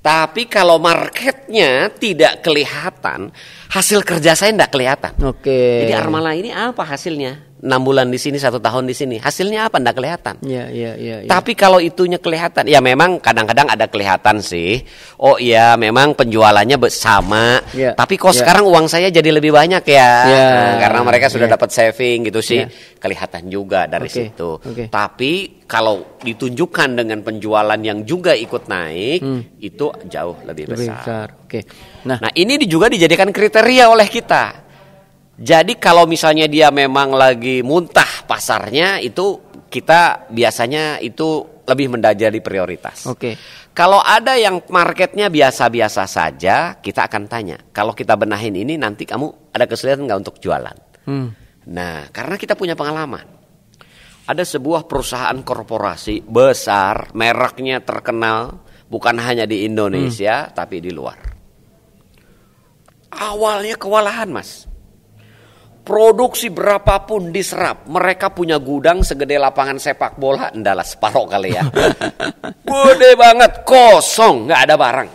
Tapi kalau marketnya tidak kelihatan, hasil kerja saya tidak kelihatan. Oke. Jadi Armala ini apa hasilnya? enam bulan di sini satu tahun di sini hasilnya apa tidak kelihatan ya, ya, ya, ya. tapi kalau itunya kelihatan ya memang kadang-kadang ada kelihatan sih oh iya memang penjualannya sama ya, tapi kok ya. sekarang uang saya jadi lebih banyak ya, ya karena mereka sudah ya. dapat saving gitu sih ya. kelihatan juga dari okay, situ okay. tapi kalau ditunjukkan dengan penjualan yang juga ikut naik hmm. itu jauh lebih, lebih besar, oke okay. nah nah ini juga dijadikan kriteria oleh kita jadi kalau misalnya dia memang lagi muntah pasarnya itu kita biasanya itu lebih mendajari prioritas. Oke. Okay. Kalau ada yang marketnya biasa-biasa saja, kita akan tanya. Kalau kita benahin ini nanti kamu ada kesulitan nggak untuk jualan? Hmm. Nah, karena kita punya pengalaman. Ada sebuah perusahaan korporasi besar, mereknya terkenal, bukan hanya di Indonesia hmm. tapi di luar. Awalnya kewalahan, Mas produksi berapapun diserap. Mereka punya gudang segede lapangan sepak bola, Ndalah separoh kali ya. [laughs] Gede banget, kosong, nggak ada barang.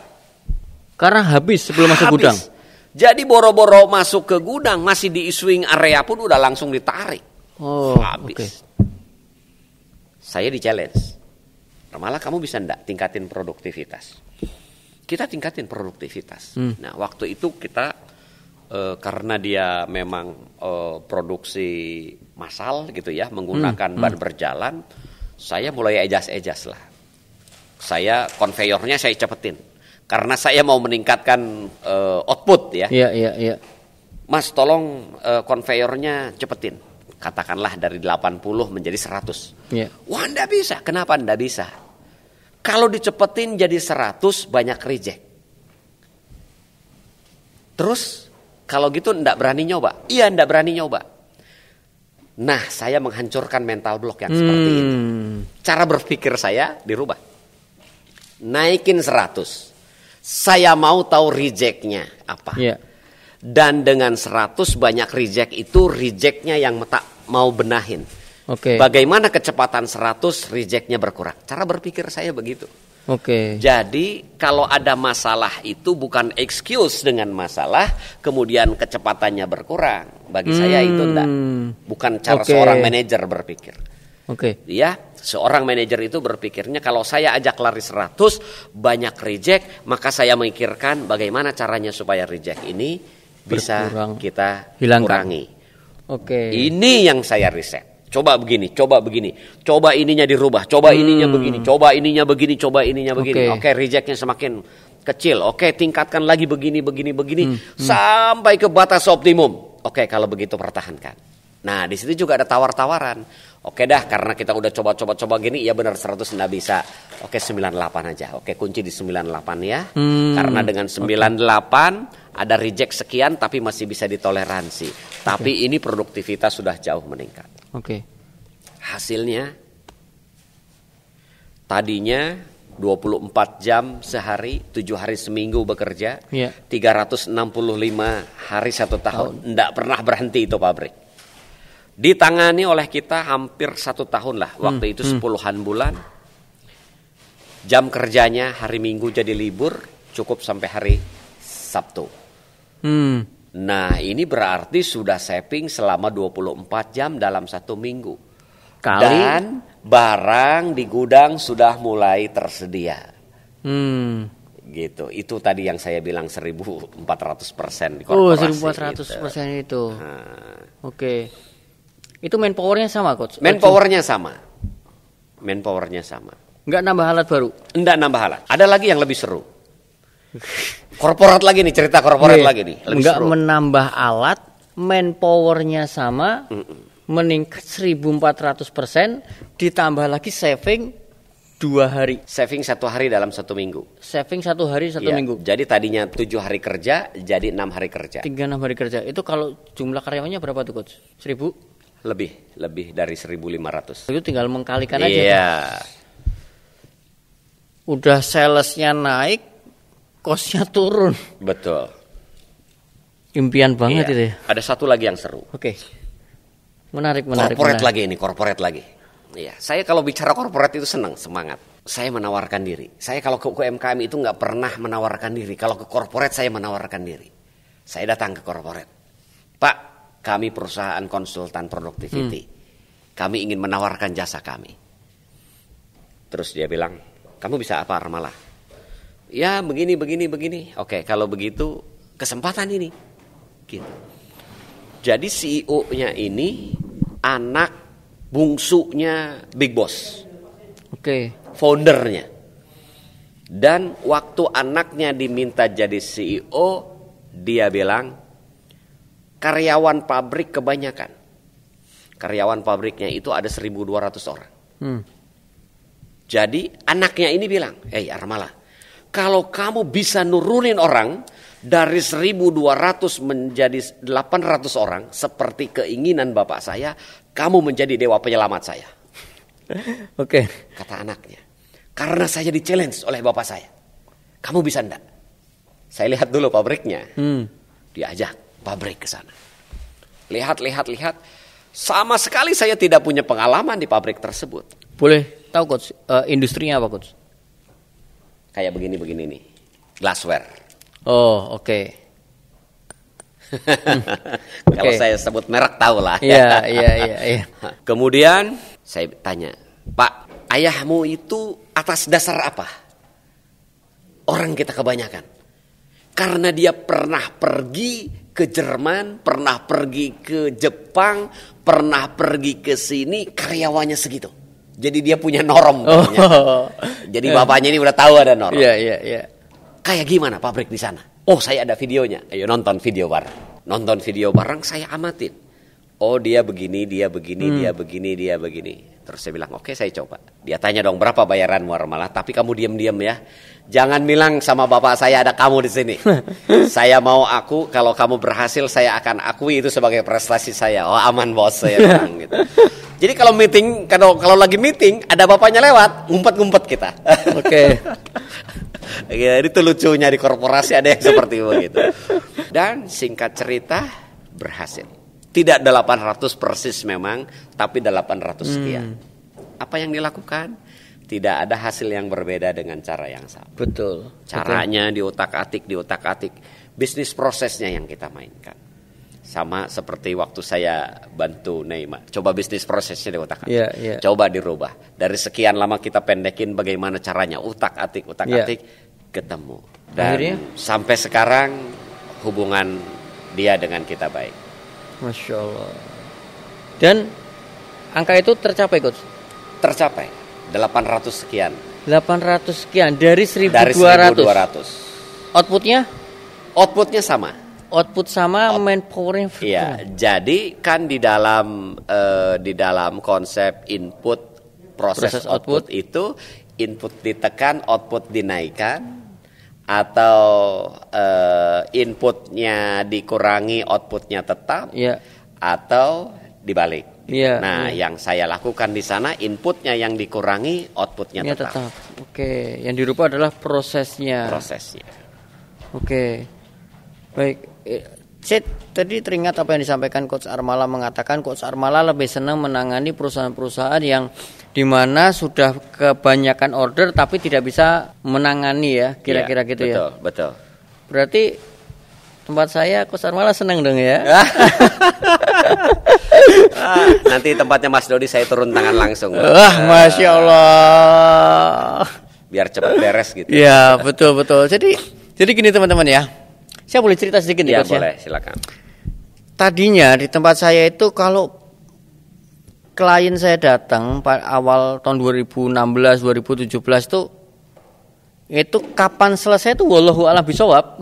Karena habis sebelum habis. masuk gudang. Jadi boro-boro masuk ke gudang masih di swing area pun udah langsung ditarik. Oh, habis. Okay. Saya di challenge. Nah, malah kamu bisa ndak tingkatin produktivitas? Kita tingkatin produktivitas. Hmm. Nah, waktu itu kita e, karena dia memang e, produksi massal gitu ya menggunakan hmm, ban hmm. berjalan saya mulai ejas-ejas lah saya konveyornya saya cepetin karena saya mau meningkatkan e, output ya iya iya iya Mas tolong e, konveyornya cepetin katakanlah dari 80 menjadi 100 yeah. wah ndak bisa kenapa ndak bisa kalau dicepetin jadi 100 banyak reject terus kalau gitu ndak berani nyoba. Iya ndak berani nyoba. Nah saya menghancurkan mental block yang hmm. seperti ini. Cara berpikir saya dirubah. Naikin 100. Saya mau tahu rejectnya apa. Yeah. Dan dengan 100 banyak reject itu rejectnya yang tak mau benahin. Oke. Okay. Bagaimana kecepatan 100 rejectnya berkurang. Cara berpikir saya begitu. Oke. Okay. Jadi kalau ada masalah itu bukan excuse dengan masalah, kemudian kecepatannya berkurang. Bagi hmm. saya itu enggak. Hmm. Bukan cara okay. seorang manajer berpikir. Oke. Okay. Ya, seorang manajer itu berpikirnya kalau saya ajak lari 100, banyak reject, maka saya memikirkan bagaimana caranya supaya reject ini bisa Berkurang. kita hilangkan. kurangi. Oke. Okay. Ini yang saya riset. Coba begini, coba begini, coba ininya dirubah, coba hmm. ininya hmm. begini, coba ininya begini, coba ininya begini. Oke, okay. okay, rejectnya semakin kecil. Oke, okay, tingkatkan lagi begini, begini, begini hmm. hmm. sampai ke batas optimum. Oke, okay, kalau begitu pertahankan. Nah, di situ juga ada tawar-tawaran. Oke dah, karena kita udah coba-coba-coba gini, ya benar 100 nggak bisa. Oke 98 aja. Oke kunci di 98 ya. Hmm. Karena dengan 98 okay. ada reject sekian tapi masih bisa ditoleransi. Tapi okay. ini produktivitas sudah jauh meningkat. Oke. Okay. Hasilnya tadinya 24 jam sehari, 7 hari seminggu bekerja, yeah. Iya. 365 hari satu tahun, tidak pernah berhenti itu pabrik. Ditangani oleh kita hampir satu tahun lah, hmm, waktu hmm. itu sepuluhan bulan. Jam kerjanya hari Minggu jadi libur, cukup sampai hari Sabtu. Hmm. Nah ini berarti sudah saving selama 24 jam dalam satu minggu. Kali. Dan barang di gudang sudah mulai tersedia. Hmm. Gitu. Itu tadi yang saya bilang 1400 persen di oh, korporasi. Oh 1400 persen gitu. itu. Oke. Okay. Itu manpowernya sama coach? Manpowernya sama. Manpowernya sama. Nggak nambah alat baru? Nggak nambah alat. Ada lagi yang lebih seru korporat lagi nih cerita korporat iya. lagi nih. Lebih Enggak seru. menambah alat, manpowernya sama, mm -mm. meningkat 1.400 persen, ditambah lagi saving dua hari. Saving satu hari dalam satu minggu. Saving satu hari satu ya, minggu. Jadi tadinya tujuh hari kerja, jadi enam hari kerja. Tiga enam hari kerja. Itu kalau jumlah karyawannya berapa tuh coach? Seribu? Lebih, lebih dari seribu lima ratus. Itu tinggal mengkalikan aja. Iya. Udah salesnya naik, kosnya turun. Betul. Impian banget iya. itu ya. Ada satu lagi yang seru. Oke. Menarik, menarik. Korporat lagi ini, korporat lagi. Iya, saya kalau bicara korporat itu senang, semangat. Saya menawarkan diri. Saya kalau ke UMKM itu nggak pernah menawarkan diri. Kalau ke korporat saya menawarkan diri. Saya datang ke korporat. Pak, kami perusahaan konsultan produktiviti Hmm. Kami ingin menawarkan jasa kami. Terus dia bilang, kamu bisa apa armalah ya begini begini begini. Oke, kalau begitu kesempatan ini. Gitu. Jadi CEO-nya ini anak bungsunya Big Boss. Oke. Foundernya. Dan waktu anaknya diminta jadi CEO, dia bilang karyawan pabrik kebanyakan. Karyawan pabriknya itu ada 1.200 orang. Hmm. Jadi anaknya ini bilang, eh hey, Armala, kalau kamu bisa nurunin orang dari 1200 menjadi 800 orang seperti keinginan bapak saya, kamu menjadi dewa penyelamat saya. [laughs] Oke. Okay. Kata anaknya. Karena saya di challenge oleh bapak saya. Kamu bisa enggak? Saya lihat dulu pabriknya. Hmm. Diajak pabrik ke sana. Lihat, lihat, lihat. Sama sekali saya tidak punya pengalaman di pabrik tersebut. Boleh tahu coach, uh, industrinya apa coach? kayak begini begini nih glassware oh oke okay. [laughs] hmm. kalau saya sebut merek tahu lah iya, [laughs] iya iya iya kemudian saya tanya pak ayahmu itu atas dasar apa orang kita kebanyakan karena dia pernah pergi ke Jerman, pernah pergi ke Jepang, pernah pergi ke sini, karyawannya segitu. Jadi dia punya norm. Oh. Punya. Jadi [laughs] bapaknya ini udah tahu ada norm. Iya, yeah, iya, yeah, iya. Yeah. Kayak gimana pabrik di sana? Oh, saya ada videonya. Ayo nonton video bareng. Nonton video bareng saya amatin. Oh, dia begini, dia begini, hmm. dia begini, dia begini. Terus saya bilang, "Oke, okay, saya coba." Dia tanya dong, "Berapa bayaranmu malah. Tapi kamu diam-diam ya. Jangan bilang sama bapak saya ada kamu di sini. [laughs] saya mau aku kalau kamu berhasil saya akan akui itu sebagai prestasi saya. Oh aman bos saya bilang gitu. [laughs] Jadi kalau meeting kalau kalau lagi meeting ada bapaknya lewat ngumpet-ngumpet kita. [laughs] Oke. Okay. ya, itu lucunya di korporasi ada yang seperti itu Dan singkat cerita berhasil. Tidak 800 persis memang, tapi 800 sekian. Hmm. Apa yang dilakukan? tidak ada hasil yang berbeda dengan cara yang sama. Betul. Caranya betul. otak atik di otak atik Bisnis prosesnya yang kita mainkan. Sama seperti waktu saya bantu Neymar. Coba bisnis prosesnya di otak atik Yeah, yeah. Coba dirubah. Dari sekian lama kita pendekin bagaimana caranya. otak atik utak-atik. Iya. Ketemu. Dan Akhirnya? sampai sekarang hubungan dia dengan kita baik. Masya Allah. Dan angka itu tercapai coach? Tercapai 800 sekian. 800 sekian dari 1200. Dari 1200. Outputnya? Outputnya sama. Output sama Out, manpowernya Iya, jadi kan di dalam uh, di dalam konsep input proses, proses output. output itu input ditekan, output dinaikkan atau uh, inputnya dikurangi, outputnya tetap, Iya. atau dibalik. Iya. Nah, iya. yang saya lakukan di sana inputnya yang dikurangi, outputnya ya, tetap. tetap. Oke, yang dirubah adalah prosesnya. Prosesnya. Oke. Baik, eh, Cet tadi teringat apa yang disampaikan Coach Armala mengatakan Coach Armala lebih senang menangani perusahaan-perusahaan yang dimana sudah kebanyakan order tapi tidak bisa menangani ya kira-kira ya, gitu betul, ya. Betul, betul. Berarti tempat saya kosan malah seneng dong ya. [laughs] Ah, nanti tempatnya Mas Dodi saya turun tangan langsung. Wah, Masya Allah. Biar cepat beres gitu. Iya, betul betul. Jadi jadi gini teman-teman ya. Saya boleh cerita sedikit nih, ya, boleh, silakan. Tadinya di tempat saya itu kalau klien saya datang awal tahun 2016 2017 tuh itu kapan selesai itu wallahu alam bisawab.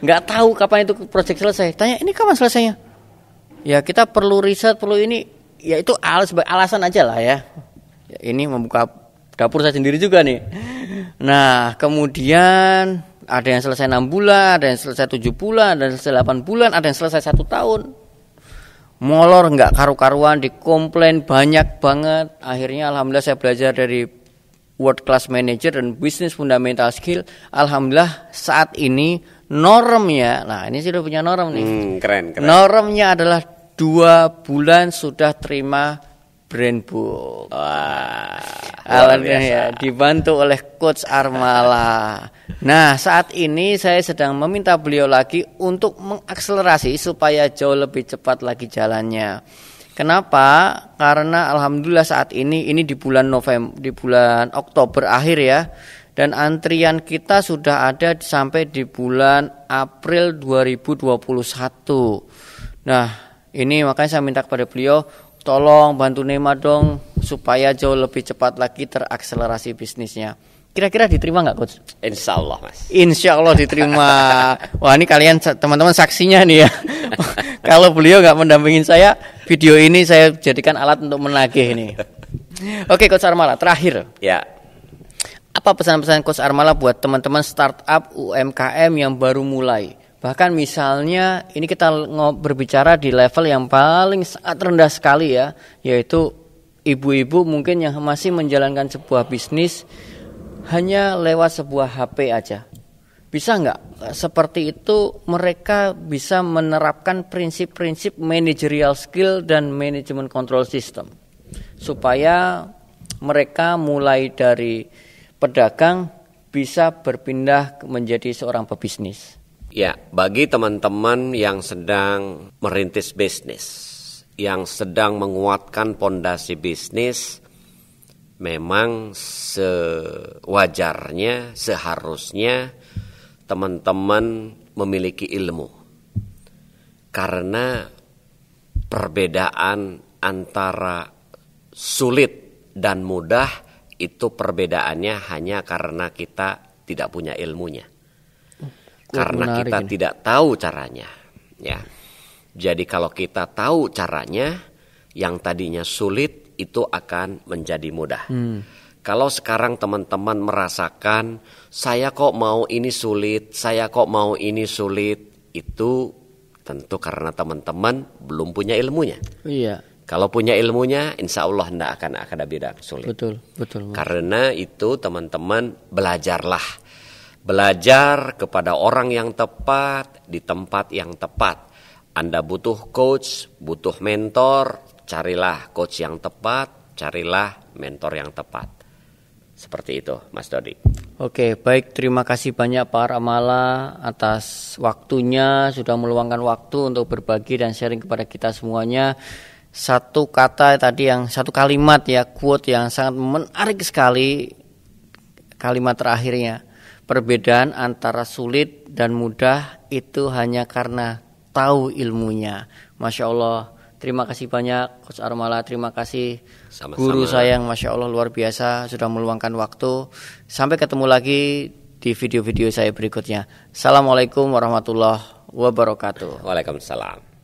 [laughs] Nggak tahu kapan itu proyek selesai. Tanya ini kapan selesainya? Ya kita perlu riset, perlu ini. Ya itu alas alasan aja lah ya. ya. Ini membuka dapur saya sendiri juga nih. Nah kemudian ada yang selesai enam bulan, ada yang selesai tujuh bulan, ada yang selesai delapan bulan, ada yang selesai satu tahun. Molor nggak karu-karuan, dikomplain banyak banget. Akhirnya alhamdulillah saya belajar dari world class manager dan business fundamental skill alhamdulillah saat ini normnya nah ini sudah punya norm nih hmm, keren, keren normnya adalah dua bulan sudah terima brand book wah alhamdulillah ya dibantu oleh coach Armala nah saat ini saya sedang meminta beliau lagi untuk mengakselerasi supaya jauh lebih cepat lagi jalannya Kenapa? Karena alhamdulillah saat ini ini di bulan November, di bulan Oktober akhir ya. Dan antrian kita sudah ada sampai di bulan April 2021. Nah, ini makanya saya minta kepada beliau tolong bantu Nema dong supaya jauh lebih cepat lagi terakselerasi bisnisnya. Kira-kira diterima nggak coach? Insya Allah mas. Insya Allah diterima. Wah ini kalian teman-teman saksinya nih ya. [laughs] Kalau beliau nggak mendampingin saya, video ini saya jadikan alat untuk menagih ini. Oke coach Armala, terakhir. Ya. Apa pesan-pesan coach Armala buat teman-teman startup UMKM yang baru mulai? Bahkan misalnya ini kita berbicara di level yang paling sangat rendah sekali ya, yaitu ibu-ibu mungkin yang masih menjalankan sebuah bisnis hanya lewat sebuah HP aja. Bisa nggak seperti itu mereka bisa menerapkan prinsip-prinsip managerial skill dan manajemen control system supaya mereka mulai dari pedagang bisa berpindah menjadi seorang pebisnis. Ya, bagi teman-teman yang sedang merintis bisnis, yang sedang menguatkan pondasi bisnis, memang sewajarnya, seharusnya teman-teman memiliki ilmu. Karena perbedaan antara sulit dan mudah itu perbedaannya hanya karena kita tidak punya ilmunya. Hmm, karena kita tidak tahu caranya, ya. Jadi kalau kita tahu caranya, yang tadinya sulit itu akan menjadi mudah. Hmm. Kalau sekarang teman-teman merasakan saya kok mau ini sulit, saya kok mau ini sulit, itu tentu karena teman-teman belum punya ilmunya. Iya. Kalau punya ilmunya, insya Allah tidak akan ada bidang sulit. betul. betul. Karena itu teman-teman belajarlah, belajar kepada orang yang tepat di tempat yang tepat. Anda butuh coach, butuh mentor, carilah coach yang tepat, carilah mentor yang tepat. Seperti itu, Mas Dodi. Oke, baik. Terima kasih banyak Pak Ramala atas waktunya, sudah meluangkan waktu untuk berbagi dan sharing kepada kita semuanya. Satu kata tadi yang satu kalimat ya, quote yang sangat menarik sekali kalimat terakhirnya. Perbedaan antara sulit dan mudah itu hanya karena tahu ilmunya. Masya Allah, Terima kasih banyak Coach Armala, terima kasih Sama-sama. guru saya yang Masya Allah luar biasa sudah meluangkan waktu. Sampai ketemu lagi di video-video saya berikutnya. Assalamualaikum warahmatullahi wabarakatuh. Waalaikumsalam.